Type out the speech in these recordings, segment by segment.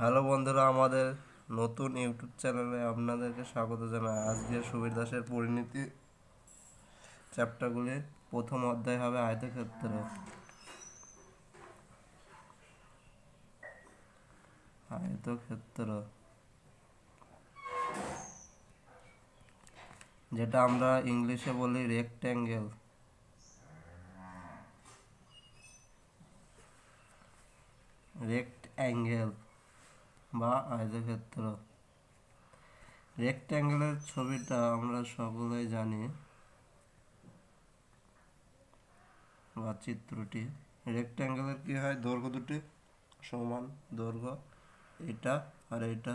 hello বন্ধুরা আমাদের নতুন ইউটিউব চ্যানেলে আপনাদেরকে স্বাগত জানাই আজকে সুবীর দাসের পরিণতি চ্যাপ্টারগুলির প্রথম অধ্যায় হবে আয়তক্ষেত্র আয়তক্ষেত্র যেটা আমরা ইংলিশে বলি রেক্ট্যাঙ্গেল রেক্ট অ্যাঙ্গেল বা আয়তক্ষেত্র রেক্ট্যাঙ্গেলের ছবিটা আমরা সকলেই জানি বা চিত্রটি রেক্ট্যাঙ্গেলের কী হয় দৈর্ঘ্য দুটি সমান দৈর্ঘ্য এটা আর এটা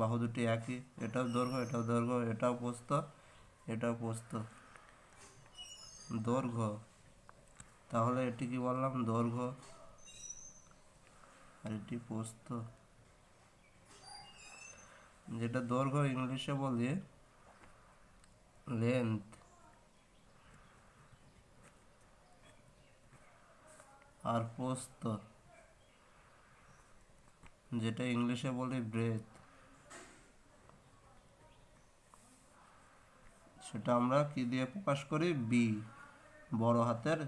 বাহু দুটি একই এটাও দৈর্ঘ্য এটাও দৈর্ঘ্য এটাও পোস্ত এটাও পোস্ত দৈর্ঘ্য তাহলে এটি কি বললাম দৈর্ঘ্য আর এটি পোস্ত যেটা দৈর্ঘ্য ইংলিশে বলি লেন্থ আর পোস্ত যেটা ইংলিশে বলি ব্রেথ সেটা আমরা কি দিয়ে প্রকাশ করি বি বড় হাতের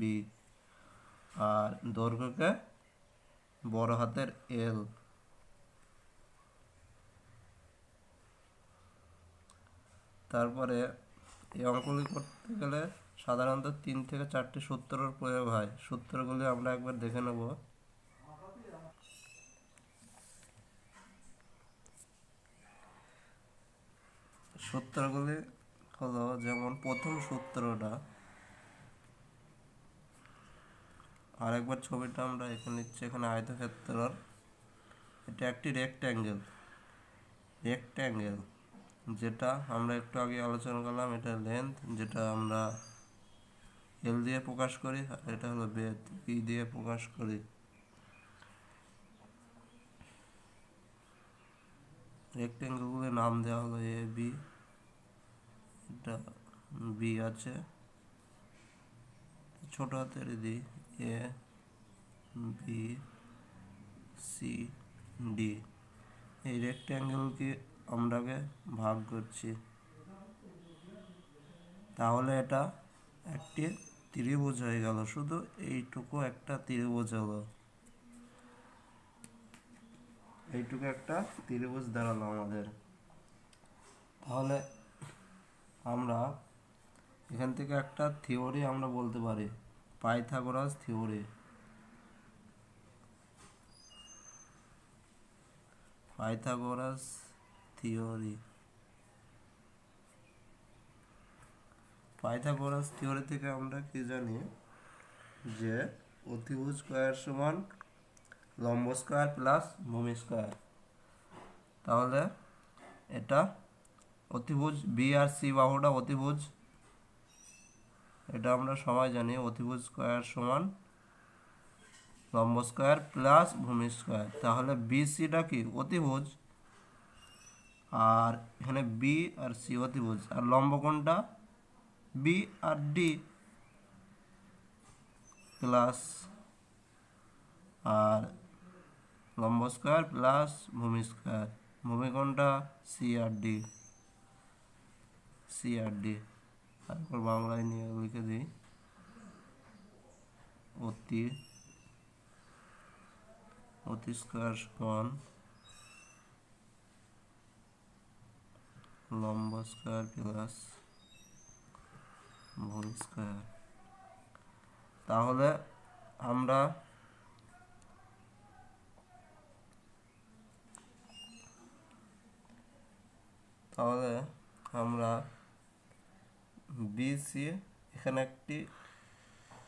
বি আর দৈর্ঘ্যকে বড় হাতের এল তারপরে এই অঙ্কগুলি করতে গেলে সাধারণত তিন থেকে চারটি সূত্রর প্রয়োগ হয় সূত্রগুলি আমরা একবার দেখে নেব সূত্রগুলি হলো যেমন প্রথম সূত্রটা আরেকবার ছবিটা আমরা এখানে নিচ্ছি এখানে আয়তক্ষেত্রর এটা একটি রেক্ট্যাঙ্গেল রেক্ট্যাঙ্গেল যেটা আমরা একটু আগে আলোচনা করলাম এটা লেন্থ যেটা আমরা এল দিয়ে প্রকাশ করি আর এটা হলো বেদ ই দিয়ে প্রকাশ করি রেক্টেঙ্গেলগুলোর নাম দেওয়া হলো এ বি এটা বি আছে ছোট হাতের the A B C D এই রেক্টেঙ্গেলকে আমরাকে ভাগ করছি তাহলে এটা একটি ত্রিভুজ হয়ে গেল শুধু এইটুকু একটা ত্রিভুজ হলো এইটুকু একটা ত্রিভুজ দাঁড়ালো আমাদের তাহলে আমরা এখান থেকে একটা থিওরি আমরা বলতে পারি Pythagoras theory Pythagoras theory Pythagoras theory থেকে আমরা কি জানি যে অতিভুজ স্কোয়ার সমান লম্ব স্কোয়ার প্লাস ভূমি স্কোয়ার তাহলে এটা অতিভুজ বি আর সি বাহুটা অতিভুজ এটা আমরা সবাই জানি অতিভুজ স্কোয়ার সমান লম্ব স্কোয়ার প্লাস ভূমি স্কোয়ার তাহলে সিটা কি অতিভুজ আর এখানে বি আর সি বলছে আর লম্ব বি আর ডি প্লাস আর লম্ব স্কোয়ার প্লাস ভূমি স্কোয়ার ভূমি সি আর ডি সি আর ডি তারপর বাংলায় নিয়ে লিখে দিই অতি অতি স্কোয়ার সমান লম্বা স্কোয়ার প্লাস ভুল স্কোয়ার তাহলে আমরা তাহলে আমরা বিসি এখানে একটি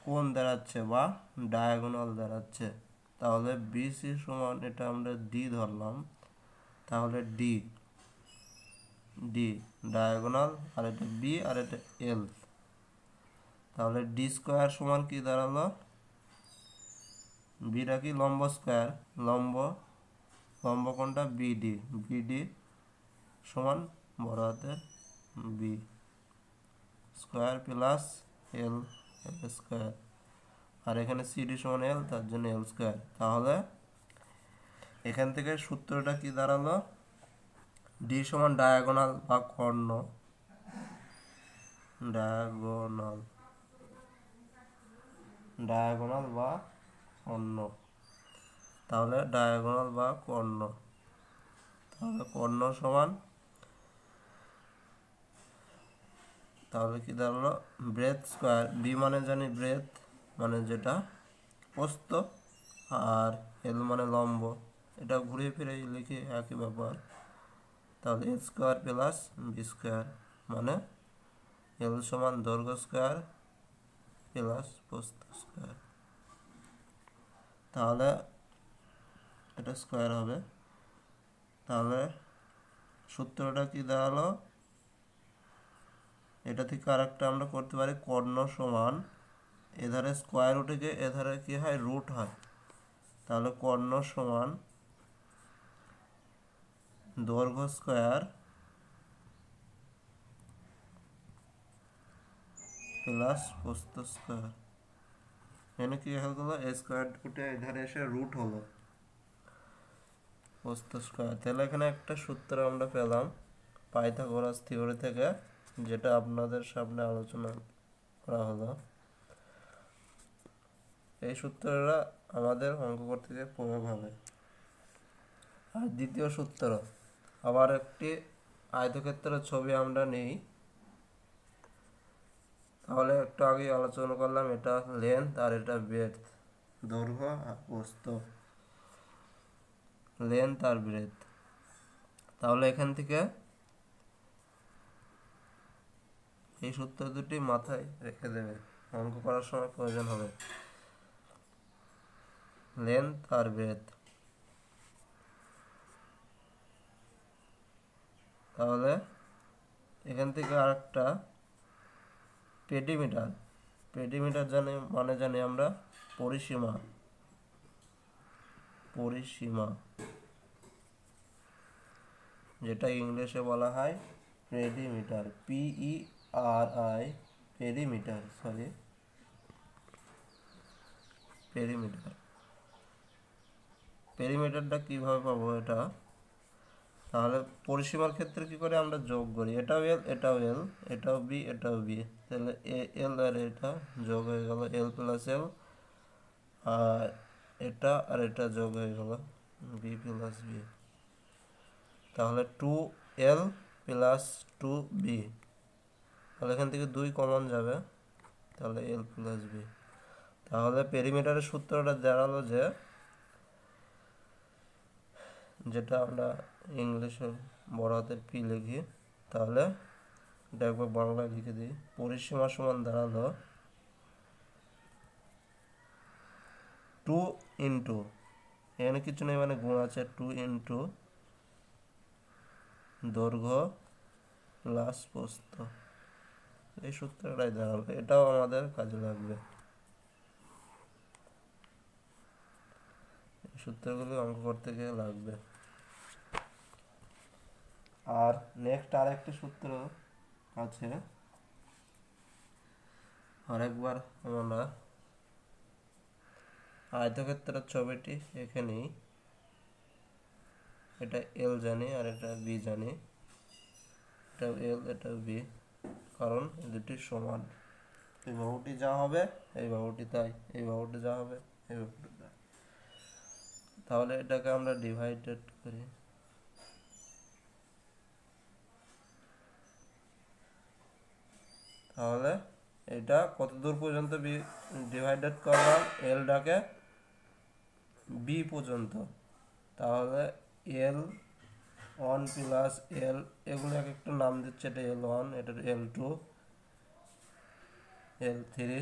কোণ দাঁড়াচ্ছে বা ডায়াগোনাল দাঁড়াচ্ছে তাহলে বিসি সমান এটা আমরা ডি ধরলাম তাহলে ডি ডি ডায়াগোনাল আর এটা বি আর এটা এল তাহলে ডি স্কোয়ার সমান কি দাঁড়ালো বিটা কি লম্ব স্কোয়ার লম্ব লম্ব কোনটা বিডি বিডি সমান বড় হাতের B square plus L L square আর এখানে সিডি সমান এল তার জন্য এল স্কোয়ার তাহলে এখান থেকে সূত্রটা কি দাঁড়ালো ডি সমান ডায়াগোনাল বা কর্ণ ডায়াগোনাল ডায়াগোনাল বা কর্ণ তাহলে ডায়াগোনাল বা কর্ণ তাহলে কর্ণ সমান তাহলে কি দাঁড়ালো ব্রেথ স্কোয়ার বি মানে জানি ব্রেথ মানে যেটা প্রস্ত আর এল মানে লম্ব এটা ঘুরে ফিরে লিখে একই ব্যাপার তাহলে A square plus B square মানে এল সমান দৈর্ঘ্য স্কোয়ার প্লাস প্রস্থ স্কোয়ার তাহলে এটা স্কোয়ার হবে তাহলে সূত্রটা কি দাঁড়ালো এটা থেকে আরেকটা আমরা করতে পারি কর্ণ সমান এধারে স্কোয়ার রুটে গিয়ে এধারে কি হয় রুট হয় তাহলে কর্ণ সমান দৈর্ঘ্য স্কোয়ার প্লাস প্রস্থ স্কোয়ার এখানে কি হয়ে গেলো স্কোয়ার উঠে এধারে এসে রুট হলো প্রস্থ স্কোয়ার তাহলে এখানে একটা সূত্র আমরা পেলাম পাইথাগোরাস থিওরি থেকে যেটা আপনাদের সামনে আলোচনা করা হলো এই সূত্রটা আমাদের অঙ্ক করতে গিয়ে প্রয়োগ হবে আর দ্বিতীয় সূত্র আবার একটি আয়তক্ষেত্রের ছবি আমরা নেই তাহলে একটু আগে আলোচনা করলাম এটা লেন্থ আর এটা ব্রেথ দৈর্ঘ্য আর প্রস্থ লেন্থ আর ব্রেথ তাহলে এখান থেকে এই সূত্র দুটি মাথায় রেখে দেবে অঙ্ক করার সময় প্রয়োজন হবে লেন্থ আর ব্রেথ তাহলে এখান থেকে আর একটা পেডিমিটার পেডিমিটার জানি মানে জানি আমরা পরিসীমা পরিসীমা যেটা ইংলিশে বলা হয় perimeter P E R I perimeter sorry perimeter পেরিমিটারটা কীভাবে পাবো এটা তাহলে পরিসীমার ক্ষেত্রে কি করে আমরা যোগ করি এটাও এল এটাও এল এটাও বি এটাও বি তাহলে এ এল আর এটা যোগ হয়ে গেল এল প্লাস এল আর এটা আর এটা যোগ হয়ে গেল বি প্লাস বি তাহলে two L plus two B তাহলে এখান থেকে দুই কমন যাবে তাহলে এল প্লাস বি তাহলে পেরিমিটারের সূত্রটা দাঁড়ালো যে যেটা আমরা ইংলিশে বড় হাতের পি লিখি তাহলে এটা একবার বাংলায় লিখে দিই পরিসীমা সমান দাঁড়ালো টু ইন্টু এখানে কিছু নেই মানে গুণ আছে টু ইন্টু দৈর্ঘ্য প্লাস পোস্ত এই সূত্রটাই দাঁড়াবে এটাও আমাদের কাজে লাগবে সূত্রগুলি অঙ্ক করতে গিয়ে লাগবে আর নেক্সট আর একটি সূত্র আছে আরেকবার আমরা আয়তক্ষেত্রের ছবিটি এখানেই এটা এল জানি আর এটা বি জানি এটা এল এটা বি কারণ দুটি সমান এই বাহুটি যা হবে এই বাহুটি তাই এই বাহুটি যা হবে এই বাহুটি তাই তাহলে এটাকে আমরা ডিভাইডেড করি তাহলে এটা কত দূর পর্যন্ত বি ডিভাইডেড করলাম এলটাকে বি পর্যন্ত তাহলে এল ওয়ান প্লাস এল এগুলো এক একটা নাম দিচ্ছে এটা এল ওয়ান এটা L two L three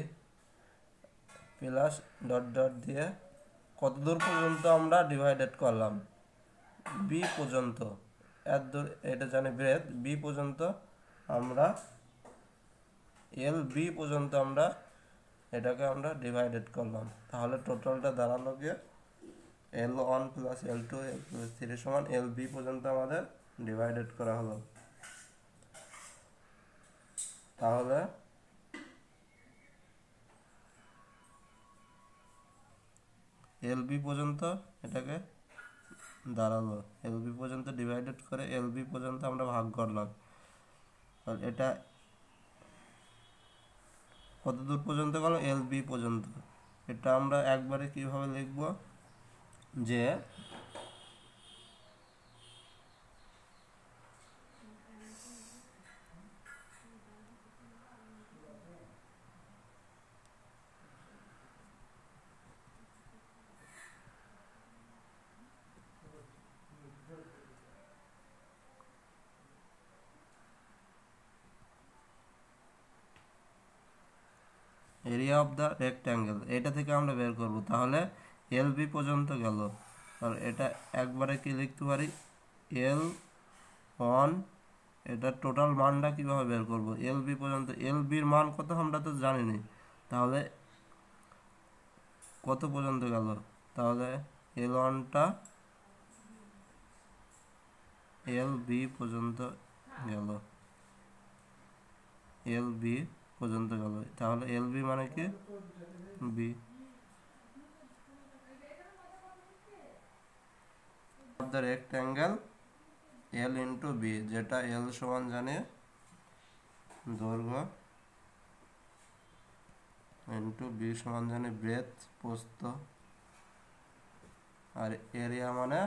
plus dot dot দিয়ে কত দূর পর্যন্ত আমরা ডিভাইডেড করলাম বি পর্যন্ত এত দূর এটা জানি ব্রেথ বি পর্যন্ত আমরা এল বি পর্যন্ত আমরা এটাকে আমরা ডিভাইডেড করলাম তাহলে টোটালটা দাঁড়ালো গিয়ে L one plus L two L plus three সমান এল বি পর্যন্ত আমাদের ডিভাইডেড করা হলো তাহলে এল বি পর্যন্ত এটাকে দাঁড়ালো এল বি পর্যন্ত ডিভাইডেড করে এল বি পর্যন্ত আমরা ভাগ করলাম এটা পদদূর পর্যন্ত বলো এল বি পর্যন্ত এটা আমরা একবারে কিভাবে লিখবো যে অফ দ্য রেক্ট্যাঙ্গেল এটা থেকে আমরা বের করব তাহলে এল বি পর্যন্ত গেল আর এটা একবারে কি লিখতে পারি এল ওয়ান এটা টোটাল মানটা কীভাবে বের করব এল বি পর্যন্ত এল বির মান কত আমরা তো জানি নি তাহলে কত পর্যন্ত গেল তাহলে এল ওয়ানটা এল বি পর্যন্ত গেল এল বি পর্যন্ত গেল তাহলে এল বি মানে কি B the rectangle L into B যেটা এল সমান জানে দৈর্ঘ্য ইন্টু বি সমান জানে ব্রেথ পোস্ত আর এরিয়া মানে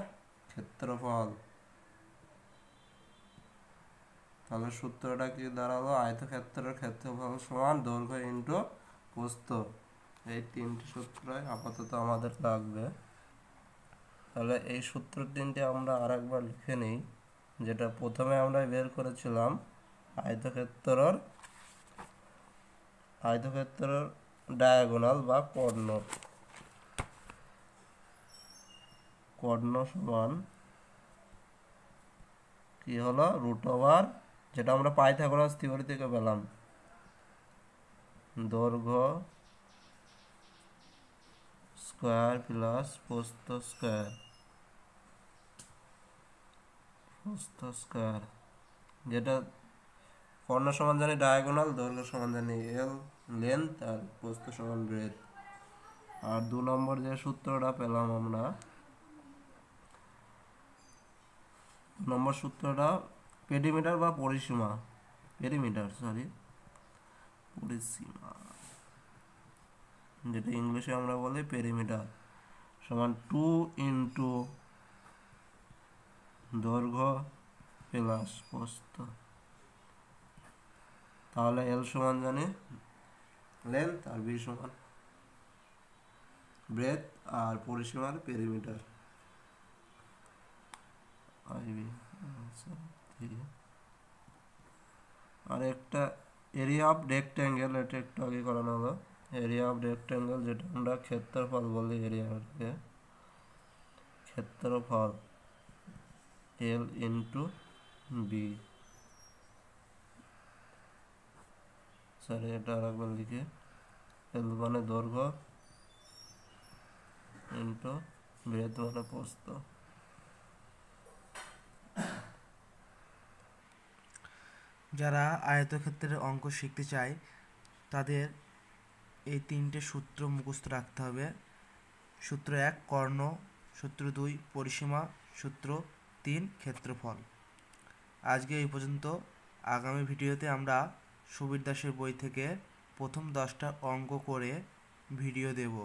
ক্ষেত্রফল তাহলে সূত্রটা কি দাঁড়ালো আয়তক্ষেত্রের ক্ষেত্রফল সমান দৈর্ঘ্য ইন্টু প্রস্থ এই তিনটি সূত্রই আপাতত আমাদের লাগবে তাহলে এই সূত্র তিনটি আমরা আরেকবার লিখে নিই যেটা প্রথমে আমরা বের করেছিলাম আয়তক্ষেত্রর আয়তক্ষেত্রর ডায়াগোনাল বা কর্ণ কর্ণ সমান কি হলো রুট ওভার যেটা আমরা পাইথাগোরাস থিওরি থেকে পেলাম দৈর্ঘ্য স্কোয়ার প্লাস পোস্ত স্কোয়ার পোস্ত স্কোয়ার যেটা কর্ণ সমান জানি ডায়াগোনাল দৈর্ঘ্য সমান জানি এল লেন্থ আর পোস্ত সমান ব্রেথ আর দু নম্বর যে সূত্রটা পেলাম আমরা নম্বর সূত্রটা পেডিমিটার বা পরিসীমা পেরিমিটার সরি পরিসীমা যেটা ইংলিশে আমরা বলি পেরিমিটার সমান টু ইন্টু দৈর্ঘ্য প্লাস পোস্ত তাহলে এল সমান জানি লেন্থ আর বি সমান ব্রেথ আর পরিসীমার পেরিমিটার বি আচ্ছা আর একটা এরিয়া অফ রেক্ট্যাঙ্গেল এটা একটু আগে করানো হলো এরিয়া অফ রেক্ট্যাঙ্গেল যেটা আমরা ক্ষেত্রফল বলি এরিয়াকে ক্ষেত্রফল এল ইন্টু বি সরি এটা আর একবার লিখে এল মানে দৈর্ঘ্য ইন্টু বৃহৎ মানে প্রস্তুত যারা আয়তক্ষেত্রের অঙ্ক শিখতে চায় তাদের এই তিনটে সূত্র মুখস্থ রাখতে হবে সূত্র এক কর্ণ সূত্র দুই পরিসীমা সূত্র তিন ক্ষেত্রফল আজকে এই পর্যন্ত আগামী ভিডিওতে আমরা সুবীর দাসের বই থেকে প্রথম দশটা অঙ্ক করে ভিডিও দেবো